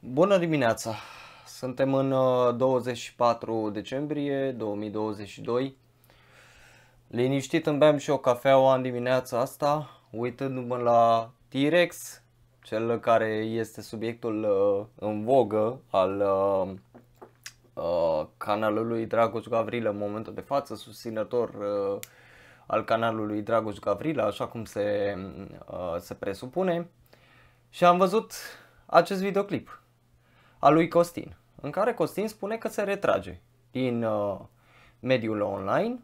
Bună dimineața! Suntem în 24 uh, decembrie 2022. Liniștit îmi beam și o cafeaua în dimineața asta, uitându-mă la T-Rex, cel care este subiectul uh, în vogă al uh, uh canalului Dragoș Gavrila în momentul de față, susținător uh, al canalului Dragoș Gavrila, așa cum se, uh, se presupune. Și am văzut acest videoclip al lui Costin, în care Costin spune că se retrage din uh, mediul online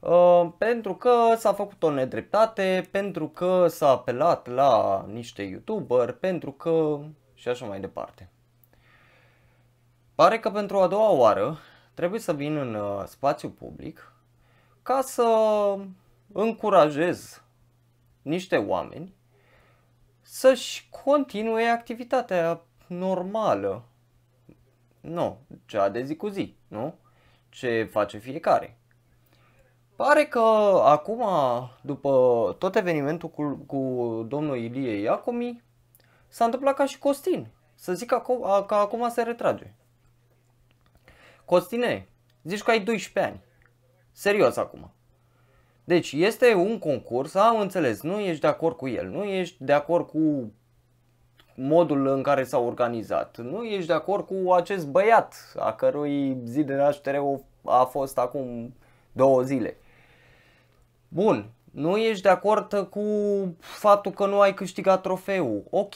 Uh, pentru că s-a făcut o nedreptate, pentru că s-a apelat la niște youtuber, pentru că și așa mai departe. Pare că pentru a doua oară trebuie să vin în uh, spațiu public ca să încurajez niște oameni să-și continue activitatea normală. Nu, cea de zi cu zi, nu? Ce face fiecare. Pare că acum, după tot evenimentul cu, cu domnul Ilie Iacomi, s-a întâmplat ca și Costin. Să zic că, că acum se retrage. Costine, zici că ai 12 ani. Serios acum. Deci este un concurs, am înțeles, nu ești de acord cu el, nu ești de acord cu modul în care s-a organizat, nu ești de acord cu acest băiat a cărui zi de naștere a fost acum două zile. Bun, nu ești de acord cu faptul că nu ai câștigat trofeul. Ok,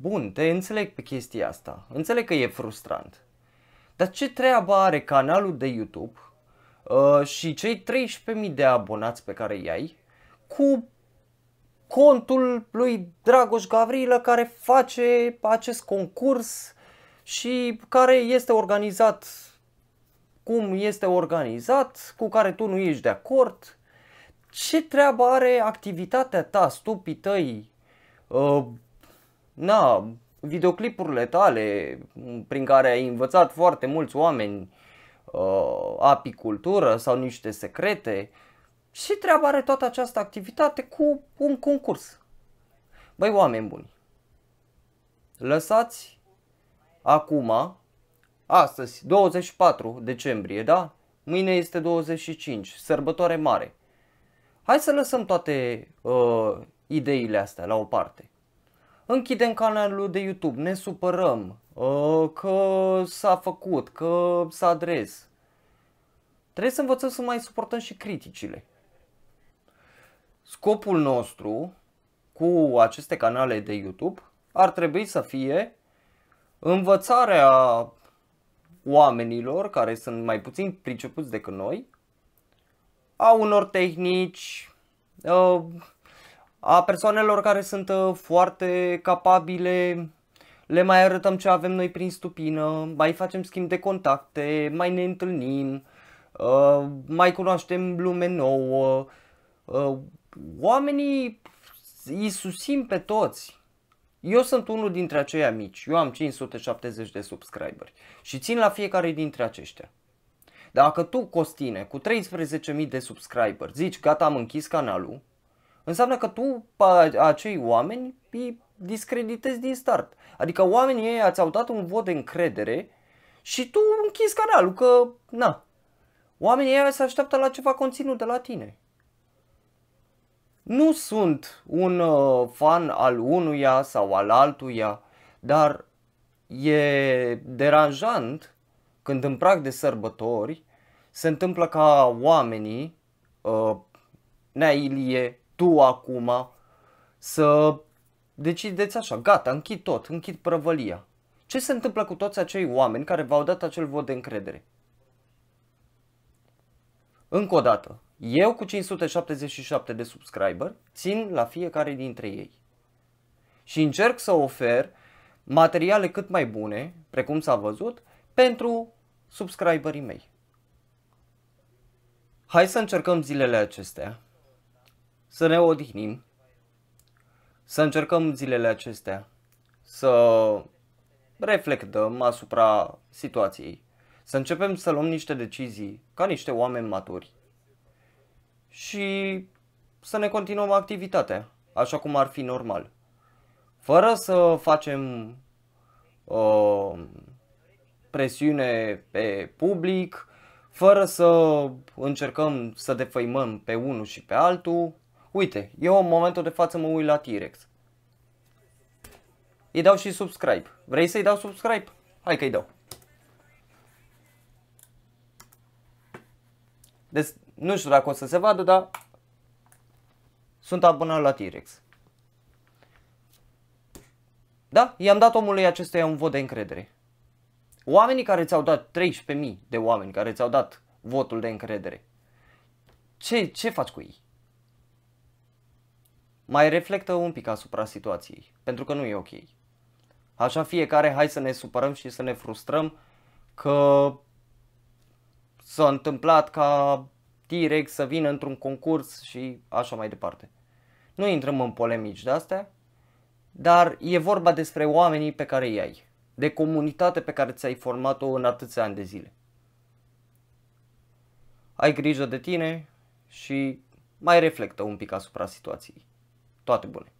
bun, te înțeleg pe chestia asta. Înțeleg că e frustrant. Dar ce treabă are canalul de YouTube uh, și cei 13.000 de abonați pe care i-ai cu contul lui Dragoș Gavrilă care face acest concurs și care este organizat cum este organizat, cu care tu nu ești de acord ce treabă are activitatea ta, stupii tăi, uh, na, videoclipurile tale prin care ai învățat foarte mulți oameni uh, apicultură sau niște secrete, ce treabă are toată această activitate cu un concurs? Băi, oameni buni, lăsați acum, astăzi, 24 decembrie, da? Mâine este 25, sărbătoare mare. Hai să lăsăm toate uh, ideile astea la o parte. Închidem canalul de YouTube, ne supărăm uh, că s-a făcut, că s-a adres. Trebuie să învățăm să mai suportăm și criticile. Scopul nostru cu aceste canale de YouTube ar trebui să fie învățarea oamenilor care sunt mai puțin pricepuți decât noi a unor tehnici, uh, a persoanelor care sunt uh, foarte capabile, le mai arătăm ce avem noi prin stupină, mai facem schimb de contacte, mai ne întâlnim, uh, mai cunoaștem lume nouă, oamenii îi susim pe toți. Eu sunt unul dintre aceia mici, eu am 570 de subscriberi și țin la fiecare dintre aceștia. Dacă tu, Costine, cu 13.000 de subscriber zici gata am închis canalul, înseamnă că tu pe acei oameni îi discreditezi din start. Adică oamenii ei ți-au dat un vot de încredere și tu închizi canalul, că na. Oamenii ei se așteaptă la ceva conținut de la tine. Nu sunt un uh, fan al unuia sau al altuia, dar e deranjant când în prag de sărbători se întâmplă ca oamenii, uh, Nea Ilie, tu acum, să decideți așa, gata, închid tot, închid prăvălia. Ce se întâmplă cu toți acei oameni care v-au dat acel vot de încredere? Încă o dată, eu cu 577 de subscriber țin la fiecare dintre ei. Și încerc să ofer materiale cât mai bune, precum s-a văzut, pentru subscriberii mei. Hai să încercăm zilele acestea să ne odihnim, să încercăm zilele acestea să reflectăm asupra situației, să începem să luăm niște decizii ca niște oameni maturi și să ne continuăm activitatea așa cum ar fi normal, fără să facem uh, presiune pe public, fără să încercăm să defăimăm pe unul și pe altul. Uite, eu în momentul de față mă uit la T-Rex. Îi dau și subscribe. Vrei să-i dau subscribe? Hai că-i dau. Deci, nu știu dacă o să se vadă, dar sunt abonat la T-Rex. Da? I-am dat omului acestuia un vot de încredere. Oamenii care ți-au dat 13.000 de oameni care ți-au dat votul de încredere, ce, ce faci cu ei? Mai reflectă un pic asupra situației, pentru că nu e ok. Așa fiecare, hai să ne supărăm și să ne frustrăm că s-a întâmplat ca direct să vină într-un concurs și așa mai departe. Nu intrăm în polemici de astea, dar e vorba despre oamenii pe care îi ai de comunitate pe care ți-ai format-o în atâția ani de zile. Ai grijă de tine și mai reflectă un pic asupra situației. Toate bune!